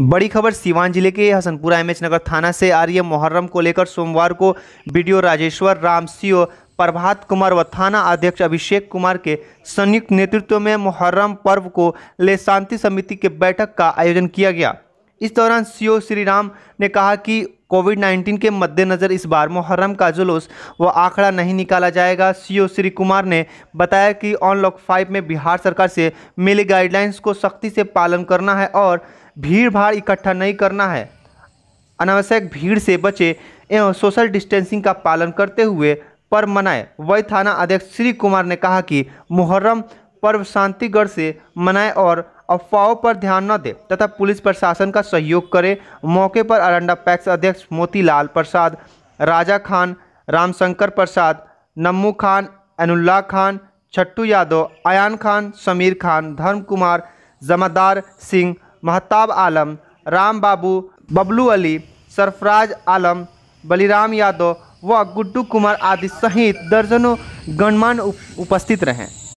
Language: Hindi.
बड़ी खबर सीवान जिले के हसनपुरा एमएच नगर थाना से आ रही है मुहर्रम को लेकर सोमवार को वीडियो राजेश्वर राम सिंह प्रभात कुमार व थाना अध्यक्ष अभिषेक कुमार के संयुक्त नेतृत्व में मुहर्रम पर्व को ले शांति समिति के बैठक का आयोजन किया गया इस दौरान सीओ श्रीराम ने कहा कि कोविड 19 के मद्देनज़र इस बार मुहर्रम का जुलूस व आंकड़ा नहीं निकाला जाएगा सीओ श्री कुमार ने बताया कि ऑनलॉक फाइव में बिहार सरकार से मिली गाइडलाइंस को सख्ती से पालन करना है और भीड़ भाड़ इकट्ठा नहीं करना है अनावश्यक भीड़ से बचे एवं सोशल डिस्टेंसिंग का पालन करते हुए पर मनाए वही थाना अध्यक्ष श्री कुमार ने कहा कि मुहर्रम पर्व शांतिगढ़ से मनाए और अफवाहों पर ध्यान न दे तथा पुलिस प्रशासन का सहयोग करे मौके पर अरंडा पैक्स अध्यक्ष मोतीलाल प्रसाद राजा खान रामशंकर प्रसाद नम्मू खान अनुल्ला खान छट्टू यादव आयान खान समीर खान धर्म कुमार जमादार सिंह महताब आलम राम बाबू बबलू अली सरफराज आलम बलिराम यादव व गुड्डू कुमार आदि सहित दर्जनों गणमान्य उपस्थित रहें